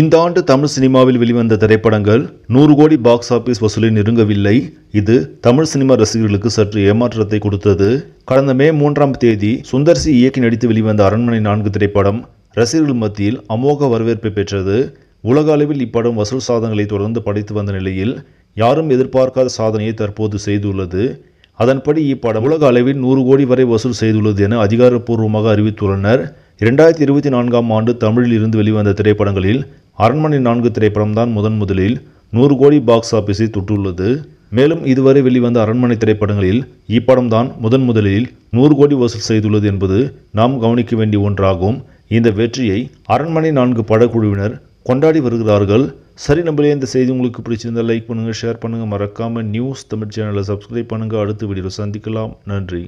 இந்த ஆண்டு தமிழ் சினிமாவில் வெளிவந்த திரைப்படங்கள் நூறு கோடி பாக்ஸ் ஆபீஸ் வசூலில் நெருங்கவில்லை இது தமிழ் சினிமா ரசிகர்களுக்கு சற்று ஏமாற்றத்தை கொடுத்தது கடந்த மே மூன்றாம் தேதி சுந்தர்சி இயக்கி நடித்து வெளிவந்த அரண்மனை நான்கு திரைப்படம் ரசிகர்கள் மத்தியில் அமோக வரவேற்பை பெற்றது உலக அளவில் இப்படம் வசூல் சாதனங்களை தொடர்ந்து படைத்து வந்த நிலையில் யாரும் எதிர்பார்க்காத சாதனையை தற்போது செய்துள்ளது அதன்படி இப்படம் உலக அளவில் நூறு கோடி வரை வசூல் செய்துள்ளது என அதிகாரப்பூர்வமாக அறிவித்துள்ளனர் இரண்டாயிரத்தி இருபத்தி நான்காம் ஆண்டு தமிழில் இருந்து வெளிவந்த திரைப்படங்களில் அரண்மனை நான்கு திரைப்படம்தான் முதன் முதலில் நூறு கோடி பாக்ஸ் ஆஃபீஸை தொட்டுள்ளது மேலும் இதுவரை வெளிவந்த அரண்மனை திரைப்படங்களில் இப்படம் தான் முதன் முதலில் நூறு கோடி வசூல் செய்துள்ளது என்பது நாம் கவனிக்க வேண்டிய ஒன்றாகும் இந்த வெற்றியை அரண்மனை நான்கு படக்குழுவினர் கொண்டாடி வருகிறார்கள் சரி நம்மளே இந்த செய்தி உங்களுக்கு பிடிச்சிருந்தால் லைக் பண்ணுங்கள் ஷேர் பண்ணுங்கள் மறக்காமல் நியூஸ் தமிழ் சேனலை சப்ஸ்கிரைப் பண்ணுங்கள் அடுத்து வீடியோ சந்திக்கலாம் நன்றி